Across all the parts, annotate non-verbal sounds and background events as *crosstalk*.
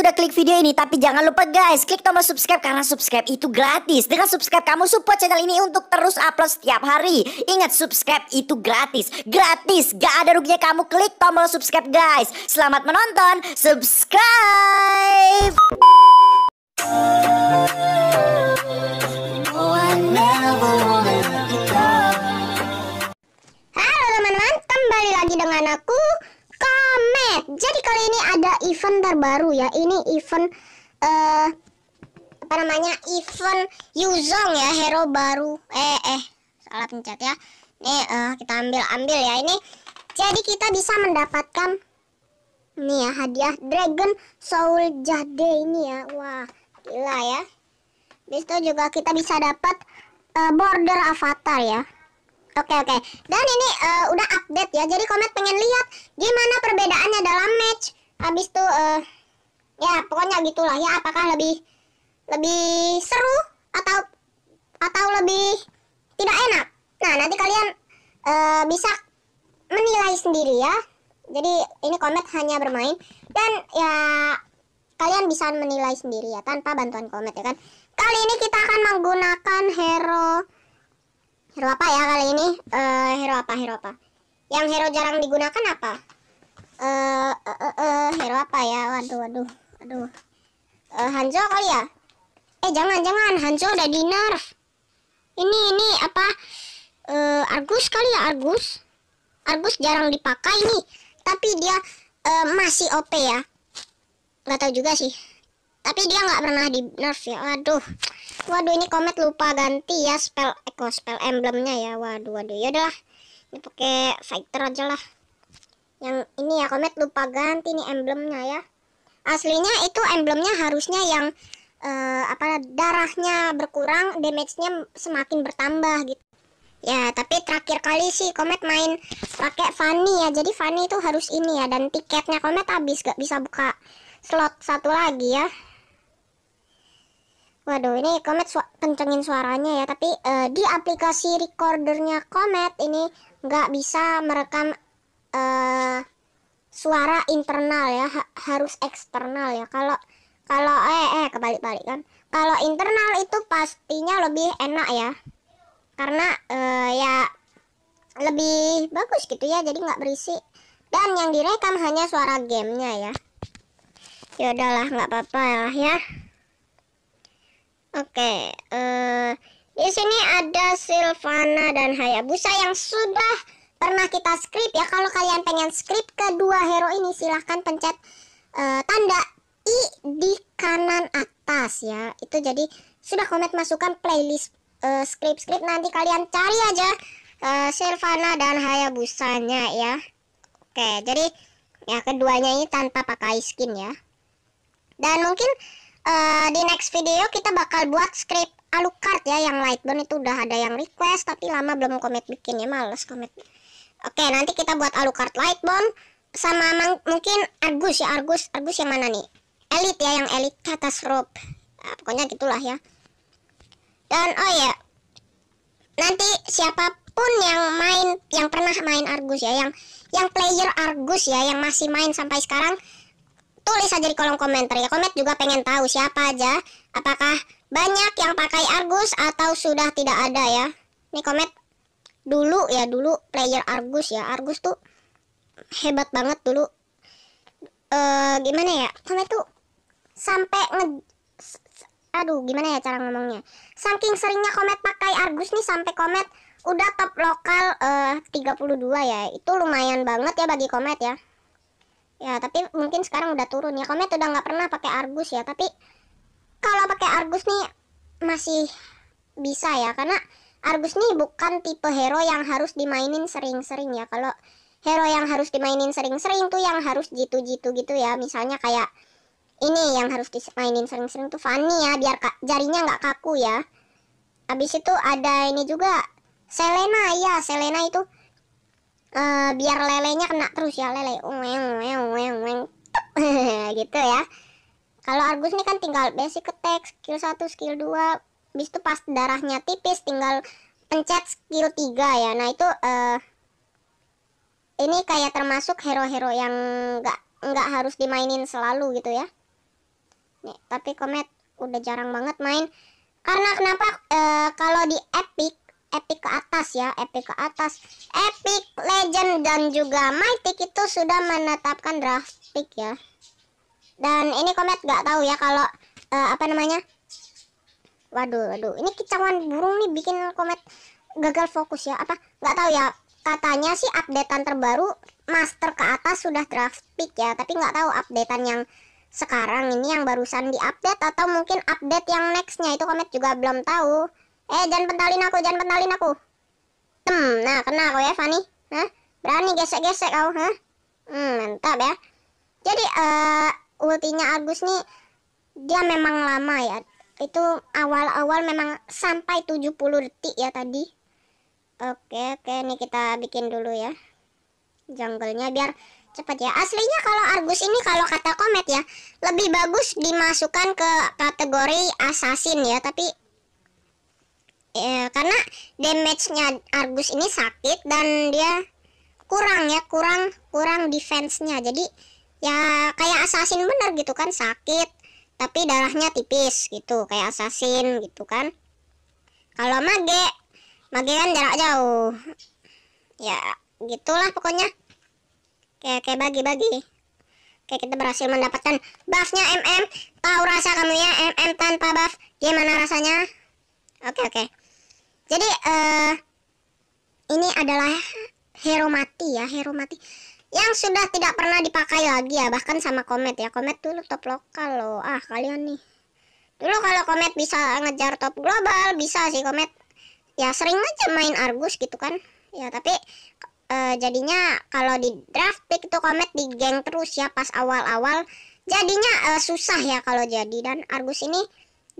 sudah klik video ini, tapi jangan lupa guys, klik tombol subscribe karena subscribe itu gratis. Dengan subscribe kamu support channel ini untuk terus upload setiap hari. Ingat subscribe itu gratis, gratis, gak ada ruginya kamu klik tombol subscribe guys. Selamat menonton, subscribe. Halo teman-teman, kembali lagi dengan aku Komet. Jadi kali ini ada event terbaru ya. Ini event uh, apa namanya? Event Yuzong ya, hero baru. Eh eh, salah pencet ya. Ini uh, kita ambil ambil ya. Ini jadi kita bisa mendapatkan nih ya hadiah Dragon Soul Jade ini ya. Wah, gila ya. Besok juga kita bisa dapat uh, border avatar ya. Oke oke. Dan ini uh, udah update ya. Jadi Komet pengen lihat gimana perbedaannya dalam match. Habis itu uh, ya pokoknya gitulah ya apakah lebih lebih seru atau atau lebih tidak enak. Nah, nanti kalian uh, bisa menilai sendiri ya. Jadi ini Komet hanya bermain dan ya kalian bisa menilai sendiri ya tanpa bantuan Komet ya kan. Kali ini kita akan menggunakan hero hero apa ya kali ini uh, hero apa hero apa yang hero jarang digunakan apa uh, uh, uh, uh, hero apa ya waduh waduh waduh uh, Hanzo kali ya eh jangan jangan Hanzo udah di ini ini apa uh, Argus kali ya Argus Argus jarang dipakai nih tapi dia uh, masih OP ya nggak tahu juga sih tapi dia nggak pernah di nerf ya waduh waduh ini komet lupa ganti ya spell eco eh, spell emblemnya ya waduh waduh ya udahlah ini pakai fighter aja lah yang ini ya komet lupa ganti nih emblemnya ya aslinya itu emblemnya harusnya yang uh, apa darahnya berkurang damage-nya semakin bertambah gitu ya tapi terakhir kali sih komet main pakai Fanny ya jadi Fanny itu harus ini ya dan tiketnya komet habis gak bisa buka slot satu lagi ya Waduh, ini Comet su kencengin suaranya ya, tapi uh, di aplikasi recordernya Comet ini nggak bisa merekam uh, suara internal ya, ha harus eksternal ya. Kalau kalau eh eh kebalik-balik kan. Kalau internal itu pastinya lebih enak ya, karena uh, ya lebih bagus gitu ya, jadi nggak berisi. Dan yang direkam hanya suara gamenya ya. ya udahlah nggak apa-apa ya. ya. Oke, okay, uh, eh, di sini ada Silvana dan Hayabusa yang sudah pernah kita script ya. Kalau kalian pengen script kedua hero ini silahkan pencet uh, tanda i di kanan atas ya. Itu jadi sudah komen masukkan playlist uh, eh, script script nanti kalian cari aja uh, Silvana dan Hayabusanya ya. Oke, jadi ya keduanya ini tanpa pakai skin ya. Dan mungkin Eh, di next video kita bakal buat script Alucard ya yang Lightburn itu udah ada yang request tapi lama belum komit bikinnya males komit oke nanti kita buat Alucard Lightburn sama mungkin Argus ya Argus Argus yang mana nih Elite ya yang elit rope. nah, pokoknya gitulah ya dan oh ya nanti siapapun yang main yang pernah main Argus ya yang yang player Argus ya yang masih main sampai sekarang tulis aja di kolom komentar ya. Komet juga pengen tahu siapa aja. Apakah banyak yang pakai Argus atau sudah tidak ada ya. Nih komet dulu ya dulu player Argus ya. Argus tuh hebat banget dulu. E, gimana ya? Komet tuh sampai nge aduh gimana ya cara ngomongnya. Saking seringnya komet pakai Argus nih sampai komet udah top lokal eh, uh, 32 ya. Itu lumayan banget ya bagi komet ya ya tapi mungkin sekarang udah turun ya komet udah nggak pernah pakai argus ya tapi kalau pakai argus nih masih bisa ya karena argus nih bukan tipe hero yang harus dimainin sering-sering ya kalau hero yang harus dimainin sering-sering tuh yang harus jitu-jitu gitu ya misalnya kayak ini yang harus dimainin sering-sering tuh Fanny ya biar jarinya nggak kaku ya abis itu ada ini juga Selena ya Selena itu Eh, biar lelenya kena terus ya lele ueng ueng ueng ueng *laughs* gitu ya kalau Argus ini kan tinggal basic attack skill 1 skill 2 bis itu pas darahnya tipis tinggal pencet skill 3 ya nah itu uh, ini kayak termasuk hero-hero yang nggak nggak harus dimainin selalu gitu ya nih tapi komet udah jarang banget main karena kenapa uh, kalau di epic epic ke atas ya, epic ke atas. Epic Legend dan juga Mythic itu sudah menetapkan draft pick ya. Dan ini komet gak tahu ya kalau uh, apa namanya? Waduh, waduh. Ini kicauan burung nih bikin komet gagal fokus ya. Apa? gak tahu ya. Katanya sih updatean terbaru master ke atas sudah draft pick ya, tapi nggak tahu updatean yang sekarang ini yang barusan diupdate atau mungkin update yang nextnya itu komet juga belum tahu Eh, jangan pentalin aku, jangan pentalin aku. Tem, nah kena kau ya, Fani. Hah? Berani gesek-gesek kau, hah? Hmm, mantap ya. Jadi uh, ultinya Argus nih dia memang lama ya. Itu awal-awal memang sampai 70 detik ya tadi. Oke, oke, ini kita bikin dulu ya. Jungle-nya biar cepat ya. Aslinya kalau Argus ini kalau kata komet ya, lebih bagus dimasukkan ke kategori assassin ya, tapi Iya, karena damage-nya Argus ini sakit dan dia kurang ya kurang kurang defense-nya jadi ya kayak assassin bener gitu kan sakit tapi darahnya tipis gitu kayak assassin gitu kan kalau mage mage kan jarak jauh ya gitulah pokoknya kayak kayak bagi-bagi Oke, kita berhasil mendapatkan buffnya MM. Tahu rasa kamu ya, MM tanpa buff. Gimana rasanya? Oke, oke. Jadi uh, ini adalah hero mati ya, hero mati yang sudah tidak pernah dipakai lagi ya, bahkan sama Komet ya. Komet dulu top lokal loh. Ah, kalian nih. Dulu kalau Komet bisa ngejar top global, bisa sih Komet. Ya sering aja main Argus gitu kan. Ya, tapi uh, jadinya kalau di draft pick itu Komet di geng terus ya pas awal-awal. Jadinya uh, susah ya kalau jadi dan Argus ini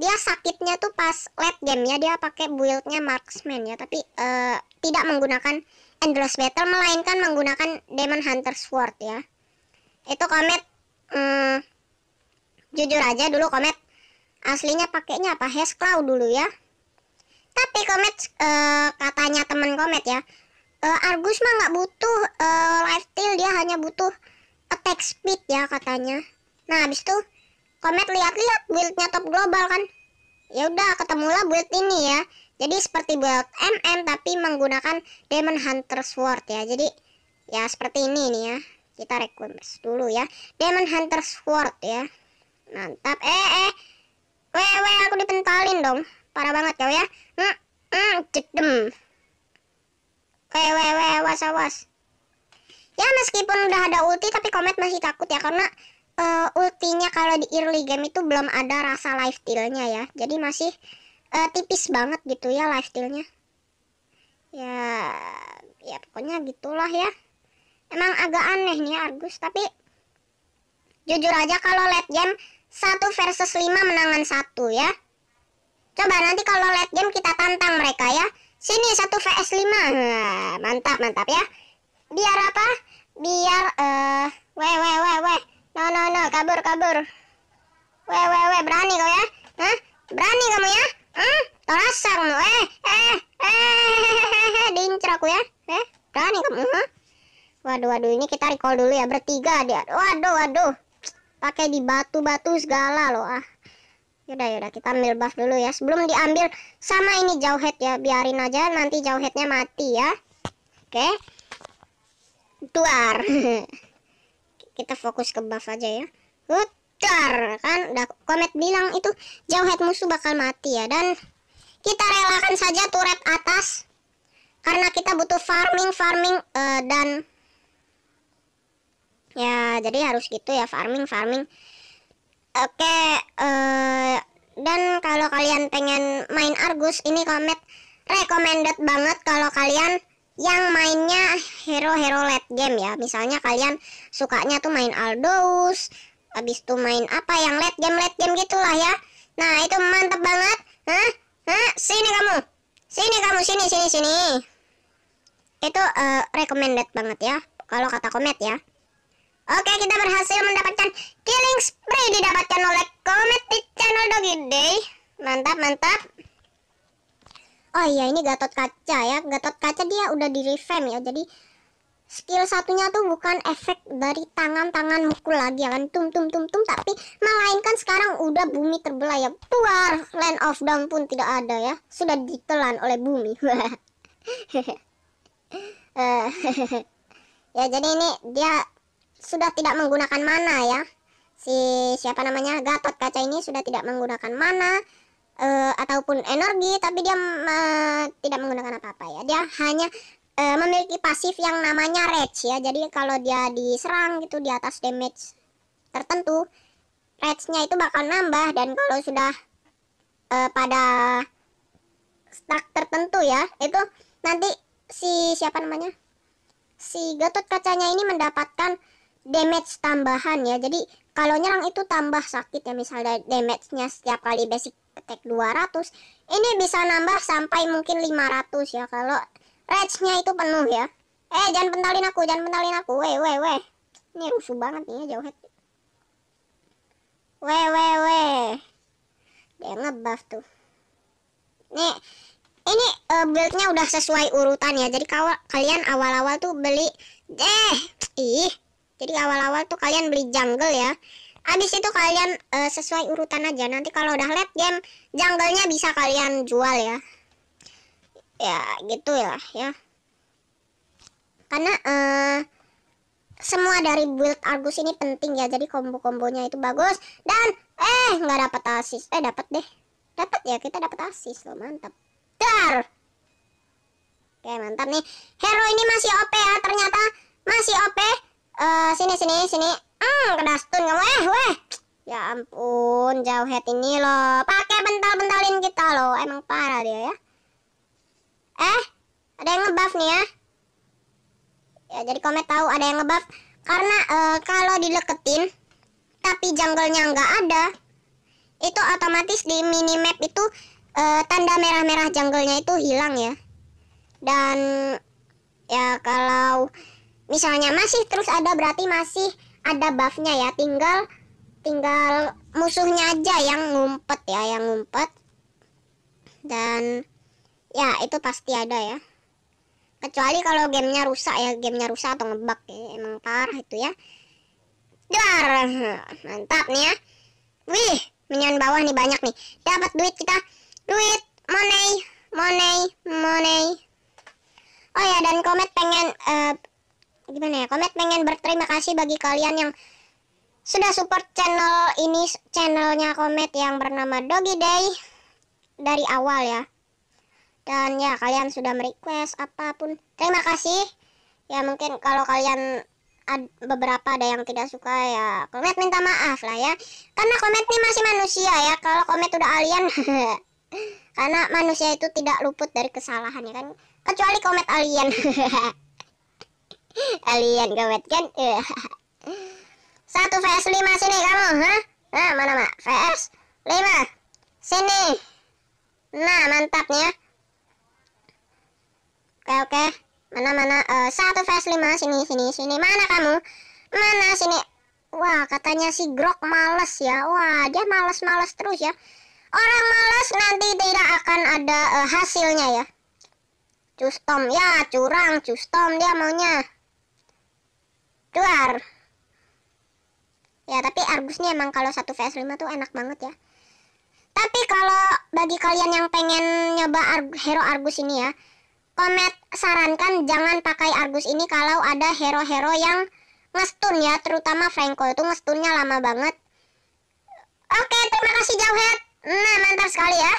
dia sakitnya tuh pas late game ya dia pakai buildnya marksman ya tapi uh, tidak menggunakan endless battle melainkan menggunakan demon hunter sword ya itu komet um, jujur aja dulu komet aslinya pakainya apa hash cloud dulu ya tapi komet uh, katanya teman komet ya uh, Argus mah nggak butuh uh, life steal dia hanya butuh attack speed ya katanya nah habis tuh Komet lihat-lihat buildnya top global kan. Ya udah ketemulah build ini ya. Jadi seperti build MM tapi menggunakan Demon Hunter Sword ya. Jadi ya seperti ini nih ya. Kita request dulu ya. Demon Hunter Sword ya. Mantap. Eh eh. weh aku dipentalin dong. Parah banget kau ya. Hmm, hmm, Oke, weh weh was was. Ya meskipun udah ada ulti tapi Komet masih takut ya karena uh, ultinya kalau di early game itu belum ada rasa life steal ya. Jadi masih uh, tipis banget gitu ya life steal Ya ya pokoknya gitulah ya. Emang agak aneh nih Argus, tapi jujur aja kalau late game 1 versus 5 menangan 1 ya. Coba nanti kalau late game kita tantang mereka ya. Sini 1 vs 5. mantap, mantap ya. Biar apa? Biar eh uh, weh weh weh weh kabur. Weh, weh, weh, berani kau ya? Hah? Berani kamu ya? Hah? Terasa kamu. Eh, eh, eh, *laughs* diincar aku ya. Eh, berani kamu, hah? Waduh, waduh, ini kita recall dulu ya, bertiga dia. Waduh, waduh. Pakai di batu-batu segala loh, ah. Yaudah, yaudah, kita ambil buff dulu ya. Sebelum diambil sama ini jauh ya, biarin aja nanti jauh mati ya. Oke. Okay. Tuar. *laughs* kita fokus ke buff aja ya besar kan udah komet bilang itu jauh head musuh bakal mati ya dan kita relakan saja turret atas karena kita butuh farming farming uh, dan ya jadi harus gitu ya farming farming oke okay, uh, eh, dan kalau kalian pengen main Argus ini komet recommended banget kalau kalian yang mainnya hero-hero late game ya misalnya kalian sukanya tuh main Aldous Habis itu main apa yang late game late game gitulah ya. Nah, itu mantap banget. Hah? Hah? Sini kamu. Sini kamu sini sini sini. Itu uh, recommended banget ya kalau kata komet ya. Oke, kita berhasil mendapatkan killing spree didapatkan oleh komet di channel Doggy Day. Mantap, mantap. Oh iya, ini Gatot Kaca ya. Gatot Kaca dia udah di revamp ya. Jadi skill satunya tuh bukan efek dari tangan-tangan mukul lagi ya kan tum tum tum tum tapi melainkan sekarang udah bumi terbelah ya keluar land of down pun tidak ada ya sudah ditelan oleh bumi *laughs* eh, *laughs* ya jadi ini dia sudah tidak menggunakan mana ya si siapa namanya Gatot Kaca ini sudah tidak menggunakan mana uh, ataupun energi tapi dia uh, tidak menggunakan apa-apa ya dia hanya uh, memiliki pasif yang namanya rage ya. Jadi kalau dia diserang gitu di atas damage tertentu, rage-nya itu bakal nambah dan kalau sudah uh, pada stack tertentu ya, itu nanti si siapa namanya? Si Gatot kacanya ini mendapatkan damage tambahan ya. Jadi kalau nyerang itu tambah sakit ya misalnya damage-nya setiap kali basic attack 200 ini bisa nambah sampai mungkin 500 ya kalau rage nya itu penuh ya. Eh, jangan pentalin aku, jangan pentalin aku. Weh, weh, weh. Ini rusuh banget nih ya, jauh head. Weh, weh, weh. Dia ngebuff tuh. Nih, ini uh, build-nya udah sesuai urutan ya. Jadi kalau kalian awal-awal tuh beli deh. ih. Jadi awal-awal tuh kalian beli jungle ya. Abis itu kalian uh, sesuai urutan aja. Nanti kalau udah late game, jungle-nya bisa kalian jual ya ya gitu ya ya karena uh, semua dari build Argus ini penting ya jadi kombo kombonya itu bagus dan eh nggak dapat asis eh dapat deh dapat ya kita dapat asis loh mantap dar oke mantap nih hero ini masih OP ya ternyata masih OP uh, eh, sini sini sini hmm kena stun kamu eh weh ya ampun jauh head ini loh pakai bental-bentalin kita loh emang parah dia ya Eh, ada yang ngebuff nih ya. Ya, jadi komet tahu ada yang ngebuff karena uh, kalau dileketin tapi jungle-nya nggak ada, itu otomatis di minimap itu uh, tanda merah-merah jungle-nya itu hilang ya. Dan ya kalau misalnya masih terus ada berarti masih ada buffnya ya. Tinggal tinggal musuhnya aja yang ngumpet ya, yang ngumpet. Dan ya itu pasti ada ya kecuali kalau gamenya rusak ya gamenya rusak atau ngebug ya. emang parah itu ya dar mantap nih ya wih minion bawah nih banyak nih dapat duit kita duit money money money oh ya dan komet pengen uh, gimana ya komet pengen berterima kasih bagi kalian yang sudah support channel ini channelnya komet yang bernama Doggy Day dari awal ya dan ya kalian sudah merequest apapun terima kasih ya mungkin kalau kalian ad, beberapa ada yang tidak suka ya komet minta maaf lah ya karena komet ini masih manusia ya kalau komet udah alien *laughs* karena manusia itu tidak luput dari kesalahan ya kan kecuali komet alien *laughs* alien komet kan *laughs* satu vs 5 sini kamu hah nah mana mak vs 5 sini nah mantapnya oke mana mana eh, satu vs lima sini sini sini mana kamu mana sini wah katanya si grok males ya wah dia males males terus ya orang males nanti tidak akan ada eh, hasilnya ya custom ya curang custom dia maunya duar ya tapi argus argusnya emang kalau satu vs 5 tuh enak banget ya tapi kalau bagi kalian yang pengen nyoba hero argus ini ya Komet sarankan jangan pakai Argus ini kalau ada hero-hero yang ngestun ya, terutama Franco itu ngestunnya lama banget. Oke, terima kasih Jauhet. Nah, mantap sekali ya.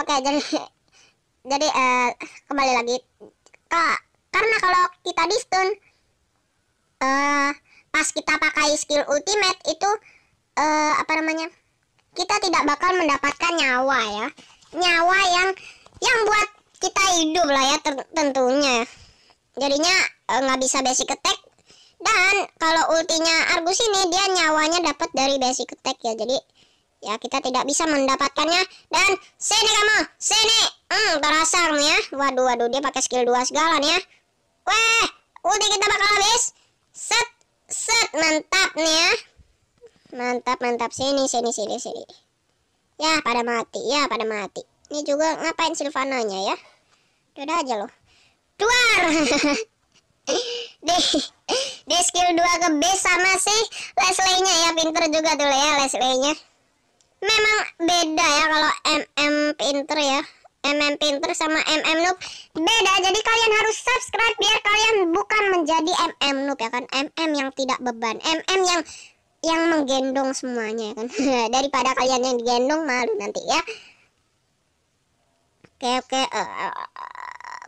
Oke, jadi *laughs* jadi uh, kembali lagi Kak, karena kalau kita di stun uh, eh, pas kita pakai skill ultimate itu uh, apa namanya? Kita tidak bakal mendapatkan nyawa ya. Nyawa yang yang buat kita hidup lah ya tentunya jadinya e, nggak e, bisa basic attack dan kalau ultinya Argus ini dia nyawanya dapat dari basic attack ya jadi ya kita tidak bisa mendapatkannya dan sini kamu sini hmm terasa nih ya waduh waduh dia pakai skill dua segala nih ya weh ulti kita bakal habis set set mantap nih ya mantap mantap sini sini sini sini ya pada mati ya pada mati ini juga ngapain Silvananya ya? ya udah aja loh. Duar! *laughs* di, di skill 2 ke B sama si Leslie-nya ya. Pinter juga tuh ya Leslie-nya. Memang beda ya kalau MM pinter ya. MM pinter sama MM noob beda. Jadi kalian harus subscribe biar kalian bukan menjadi MM noob ya kan. MM yang tidak beban. MM yang yang menggendong semuanya ya kan. *laughs* Daripada kalian yang digendong malu nanti ya oke oke uh,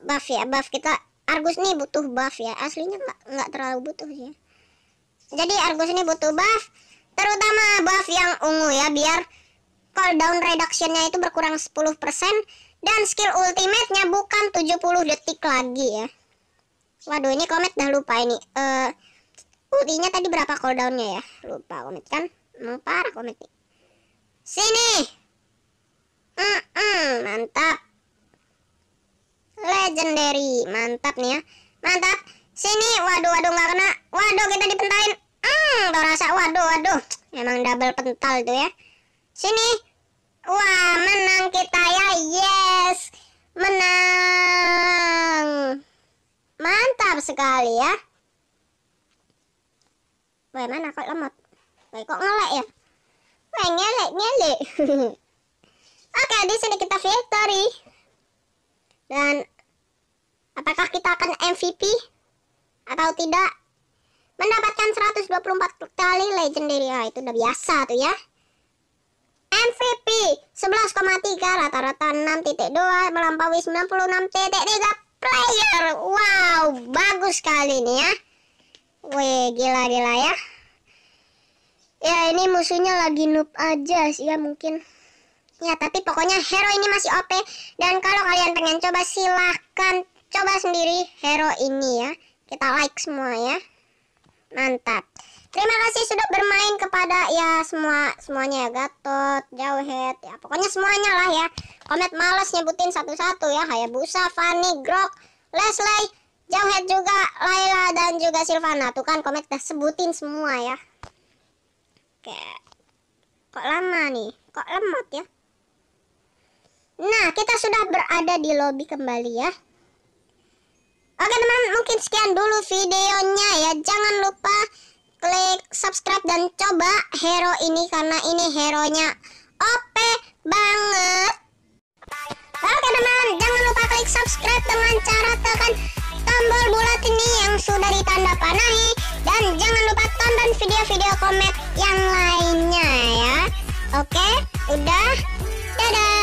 buff ya buff kita Argus nih butuh buff ya aslinya nggak nggak terlalu butuh sih jadi Argus ini butuh buff terutama buff yang ungu ya biar cooldown reductionnya itu berkurang 10% dan skill ultimate-nya bukan 70 detik lagi ya waduh ini komet dah lupa ini uh, ultinya tadi berapa cooldownnya ya lupa komet kan emang parah komet nih sini mm -mm, mantap legendary mantap nih ya mantap sini waduh waduh nggak kena waduh kita dipentalin hmm tau rasa waduh waduh emang double pental tuh ya sini wah menang kita ya yes menang mantap sekali ya Wah mana kok lemot Wah kok ngelek ya Wah ngelek ngelek *laughs* Oke di sini kita victory dan apakah kita akan MVP atau tidak? Mendapatkan 124 kali legendary ya, itu udah biasa tuh ya. MVP 11,3 rata-rata 6.2 melampaui 96.3 player. Wow, bagus sekali nih ya. Wih, gila-gila ya. Ya, ini musuhnya lagi noob aja sih ya mungkin. Ya tapi pokoknya Hero ini masih OP dan kalau kalian pengen coba silahkan coba sendiri Hero ini ya. Kita like semua ya. Mantap. Terima kasih sudah bermain kepada ya semua semuanya ya Gatot, Jauhet ya pokoknya semuanya lah ya. Komet males nyebutin satu-satu ya Hayabusa, Fanny, Grok, Leslie, Jauhet juga, Laila dan juga Silvana. Tuh kan Komet udah sebutin semua ya. Oke. Kok lama nih? Kok lemot ya? Nah, kita sudah berada di lobby kembali ya. Oke teman-teman, mungkin sekian dulu videonya ya. Jangan lupa klik subscribe dan coba hero ini karena ini hero-nya OP banget. Oke teman, jangan lupa klik subscribe dengan cara tekan tombol bulat ini yang sudah ditanda panahi dan jangan lupa tonton video-video komet yang lainnya ya. Oke, udah. Dadah.